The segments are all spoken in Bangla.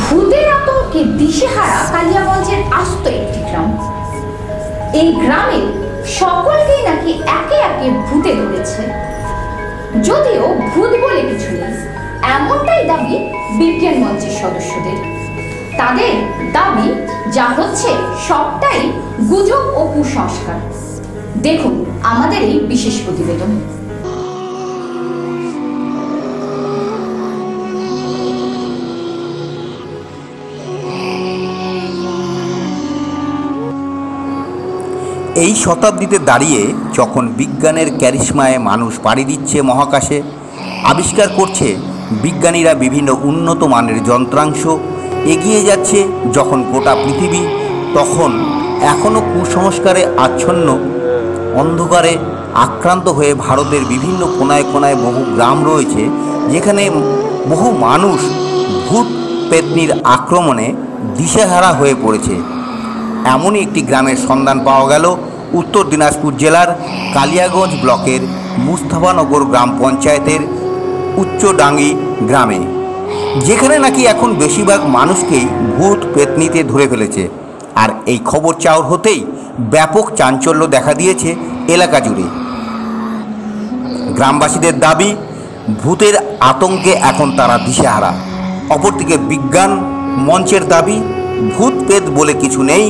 ভূতের আতঙ্কে দিশেহারা কালিয়াগঞ্জের আস্ত একটি গ্রাম এই গ্রামে সকলকেই নাকি একে একে ভূতে ধরেছে যদিও ভূত বলে কিছু নেই এমনটাই দাবি বিজ্ঞান মঞ্চের সদস্যদের তাদের দাবি যা হচ্ছে সবটাই গুজব ও কুসংস্কার দেখুন আমাদের এই বিশেষ প্রতিবেদন এই শতাব্দীতে দাঁড়িয়ে যখন বিজ্ঞানের ক্যারিশমায় মানুষ পাড়ি দিচ্ছে মহাকাশে আবিষ্কার করছে বিজ্ঞানীরা বিভিন্ন উন্নত মানের যন্ত্রাংশ এগিয়ে যাচ্ছে যখন গোটা পৃথিবী তখন এখনও কুসংস্কারে আচ্ছন্ন অন্ধকারে আক্রান্ত হয়ে ভারতের বিভিন্ন কোনায় কোনায় বহু গ্রাম রয়েছে যেখানে বহু মানুষ ভূত পেতনির আক্রমণে দিশেহারা হয়ে পড়েছে এমনই একটি গ্রামের সন্ধান পাওয়া গেল উত্তর দিনাজপুর জেলার কালিয়াগঞ্জ ব্লকের মুস্তাফানগর গ্রাম পঞ্চায়েতের উচ্চডাঙ্গি গ্রামে যেখানে নাকি এখন বেশিরভাগ মানুষকেই ভূত পেতনিতে ধরে ফেলেছে আর এই খবর চাওয়ার হতেই ব্যাপক চাঞ্চল্য দেখা দিয়েছে এলাকা জুড়ে গ্রামবাসীদের দাবি ভূতের আতঙ্কে এখন তারা দিশেহারা অপরদিকে বিজ্ঞান মঞ্চের দাবি ভূত পেত বলে কিছু নেই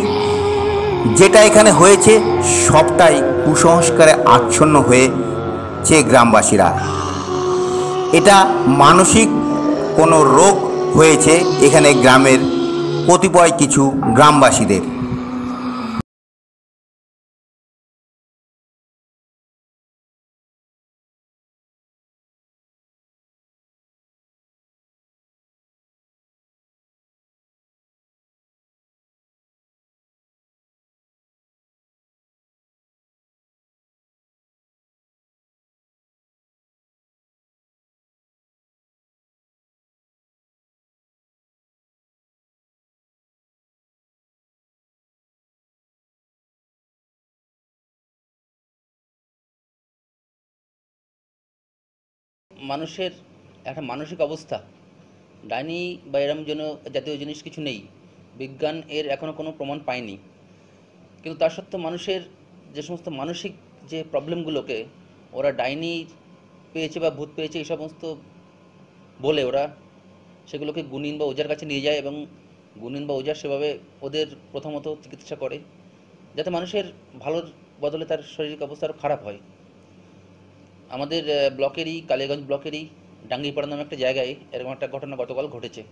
যেটা এখানে হয়েছে সবটাই কুসংস্কারে আচ্ছন্ন হয়েছে গ্রামবাসীরা এটা মানসিক কোনো রোগ হয়েছে এখানে গ্রামের কতিপয় কিছু গ্রামবাসীদের মানুষের একটা মানসিক অবস্থা ডাইনি বা এরম জন্য জাতীয় জিনিস কিছু নেই বিজ্ঞান এর এখনও কোনো প্রমাণ পায়নি কিন্তু তার সত্ত্বেও মানুষের যে সমস্ত মানসিক যে প্রবলেমগুলোকে ওরা ডাইনি পেয়েছে বা ভূত পেয়েছে এই সমস্ত বলে ওরা সেগুলোকে গুণিন বা ওজার কাছে নিয়ে যায় এবং গুণিন বা ওজার সেভাবে ওদের প্রথমত চিকিৎসা করে যাতে মানুষের ভালোর বদলে তার শারীরিক অবস্থা আরও খারাপ হয় আমাদের ব্লকেরই কালীগঞ্জ ব্লকেরই ডাঙ্গিপাড়া নামে একটা জায়গায় এরকম একটা ঘটনা গতকাল ঘটেছে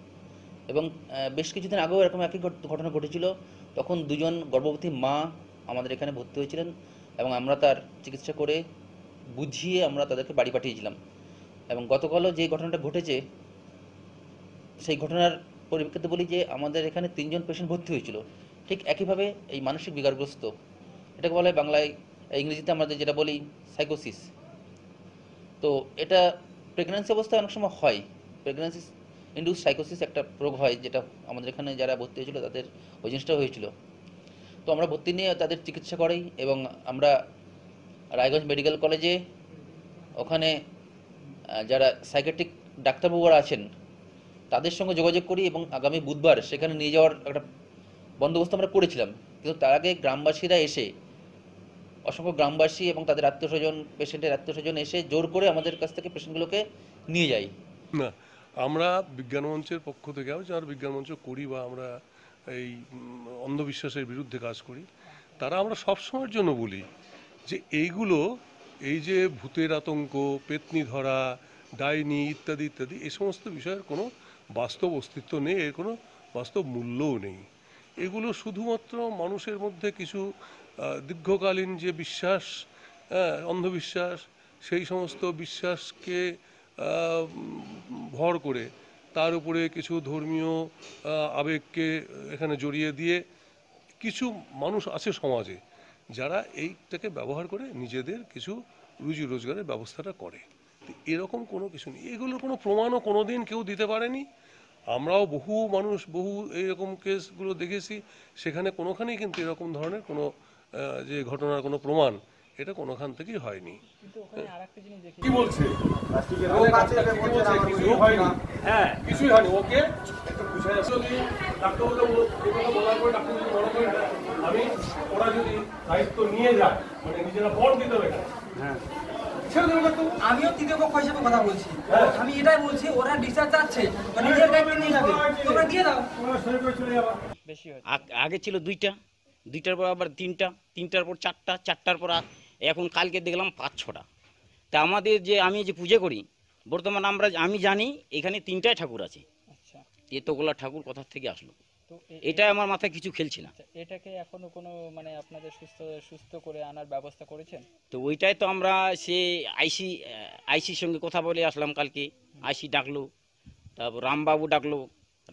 এবং বেশ কিছুদিন আগেও এরকম একই ঘটনা ঘটেছিল তখন দুজন গর্ভবতী মা আমাদের এখানে ভর্তি হয়েছিলেন এবং আমরা তার চিকিৎসা করে বুঝিয়ে আমরা তাদেরকে বাড়ি পাঠিয়েছিলাম এবং গতকালও যে ঘটনাটা ঘটেছে সেই ঘটনার পরিপ্রেক্ষিতে বলি যে আমাদের এখানে তিনজন পেশেন্ট ভর্তি হয়েছিল ঠিক একইভাবে এই মানসিক বিকারগ্রস্ত এটাকে বলা হয় বাংলায় ইংরেজিতে আমাদের যেটা বলি সাইকোসিস তো এটা প্রেগনেন্সি অবস্থায় অনেক সময় হয় প্রেগনেন্সি ইন্ডুস সাইকোসিস একটা রোগ হয় যেটা আমাদের এখানে যারা ভর্তি হয়েছিল তাদের ওই জিনিসটা হয়েছিল তো আমরা ভর্তি নিয়ে তাদের চিকিৎসা করাই এবং আমরা রায়গঞ্জ মেডিকেল কলেজে ওখানে যারা সাইকেট্রিক ডাক্তারবাবুরা আছেন তাদের সঙ্গে যোগাযোগ করি এবং আগামী বুধবার সেখানে নিয়ে যাওয়ার একটা বন্দোবস্ত আমরা করেছিলাম কিন্তু তার আগে গ্রামবাসীরা এসে অসংখ্য গ্রামবাসী এবং তাদের স্বজন পেশেন্টের স্বজন এসে জোর করে আমাদের কাছ থেকে পেশেন্টগুলোকে নিয়ে যায় না আমরা বিজ্ঞান মঞ্চের পক্ষ থেকে যারা বিজ্ঞান মঞ্চ করি বা আমরা এই অন্ধবিশ্বাসের বিরুদ্ধে কাজ করি তারা আমরা সবসময়ের জন্য বলি যে এইগুলো এই যে ভূতের আতঙ্ক পেতনি ধরা ডাইনি ইত্যাদি ইত্যাদি এ সমস্ত বিষয়ের কোনো বাস্তব অস্তিত্ব নেই এর কোনো বাস্তব মূল্যও নেই এগুলো শুধুমাত্র মানুষের মধ্যে কিছু দীর্ঘকালীন যে বিশ্বাস হ্যাঁ, অন্ধবিশ্বাস সেই সমস্ত বিশ্বাসকে ভর করে তার উপরে কিছু ধর্মীয় আবেগকে এখানে জড়িয়ে দিয়ে কিছু মানুষ আছে সমাজে যারা এইটাকে ব্যবহার করে নিজেদের কিছু রুজি রোজগারের ব্যবস্থাটা করে এরকম কোনো কিছু নেই এগুলোর কোনো প্রমাণও কোনো দিন কেউ দিতে পারেনি আমরাও বহু মানুষ বহু এইরকম কেসগুলো দেখেছি সেখানে কোনোখানেই কিন্তু এরকম ধরনের কোনো যে ঘটনার কোনো প্রমাণ এটা কোনোখান থেকেই হয়নি হ্যাঁ।, হ্যাঁ কিছুই হয়নি ওকে আমি ওরা যদি দায়িত্ব নিয়ে যায় মানে নিজেরা পর দিতে হবে হ্যাঁ আমিও তৃতীয় পক্ষ হিসেবে কথা বলছি আমি এটাই বলছি ওরা ডিসচার্জ চাচ্ছে নিজের দায়িত্ব নিয়ে যাবে তোমরা দিয়ে দাও আগে ছিল দুইটা দুইটার পর আবার তিনটা তিনটার পর চারটা চারটার পর এখন কালকে দেখলাম পাঁচ ছটা তা আমাদের যে আমি যে পুজো করি বর্তমানে আমরা আমি জানি এখানে তিনটায় ঠাকুর আছে আচ্ছা। এতগুলা ঠাকুর কোথার থেকে আসলো তো এটা আমার মাথায় কিছু খেলছে না আচ্ছা, এটাকে এখনো কোনো মানে আপনাদের সুস্থ সুস্থ করে আনার ব্যবস্থা করেছেন তো ওইটাই তো আমরা সে আইসি আইসির সঙ্গে কথা বলে আসলাম কালকে আইসি ডাকলো তারপর রামবাবু ডাকলো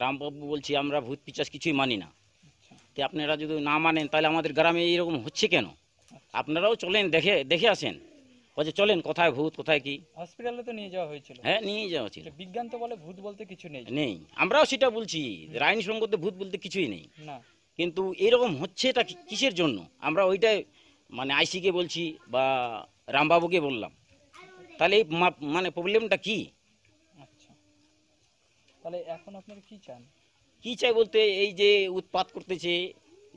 রামবাবু বলছি আমরা ভূত পিচাস কিছুই মানি না আচ্ছা। তো আপনারা যদি না মানেন তাহলে আমাদের গ্রামে এরকম হচ্ছে কেন আচ্ছা। আপনারাও চলেন দেখে দেখে আসেন বলছে চলেন কোথায় ভূত কোথায় কি হসপিটালে তো নিয়ে যাওয়া হয়েছিল হ্যাঁ নিয়ে যাওয়া হয়েছিল বিজ্ঞান তো বলে ভূত বলতে কিছু নেই নেই আমরাও সেটা বলছি রাইন সঙ্গতে ভূত বলতে কিছুই নেই না কিন্তু এরকম হচ্ছে এটা কিসের জন্য আমরা ওইটাই মানে আইসিকে বলছি বা রামবাবুকে বললাম তাহলে এই মানে প্রবলেমটা কি আচ্ছা। তাহলে এখন আপনারা কি চান কি চাই বলতে এই যে উৎপাত করতেছে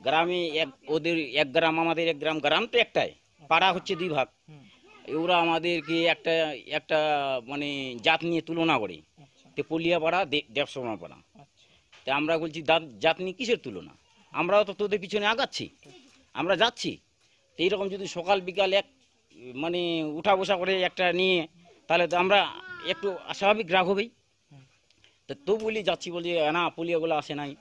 গ্রামে এক ওদের এক গ্রাম আমাদের এক গ্রাম গ্রাম তো একটাই পাড়া আচ্ছা। হচ্ছে দুই ভাগ ওরা আমাদেরকে একটা একটা মানে জাত নিয়ে তুলনা করে আচ্ছা। তেপুলিয়াপাড়া দেবসমাপাড়া তা আচ্ছা। আমরা বলছি জাত নিয়ে কিসের তুলনা আমরাও তো তোদের পিছনে আগাচ্ছি আমরা যাচ্ছি তো এইরকম যদি সকাল বিকাল এক মানে উঠা বসা করে একটা নিয়ে তাহলে তো আমরা একটু স্বাভাবিক রাগ হবেই তো বলি যাচ্ছি বলি না পুলিয়াগুলো আসে নাই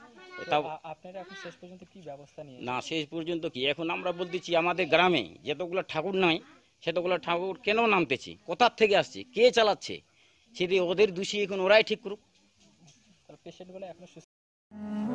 না শেষ পর্যন্ত কি এখন আমরা বলতেছি আমাদের গ্রামে যতগুলো ঠাকুর নাই সেটাগুলো ঠাকুর কেন নামতেছি কোথার থেকে আসছে কে চালাচ্ছে সেটি ওদের দোষী এখন ওরাই ঠিক করুক পেশেন্টগুলো এখন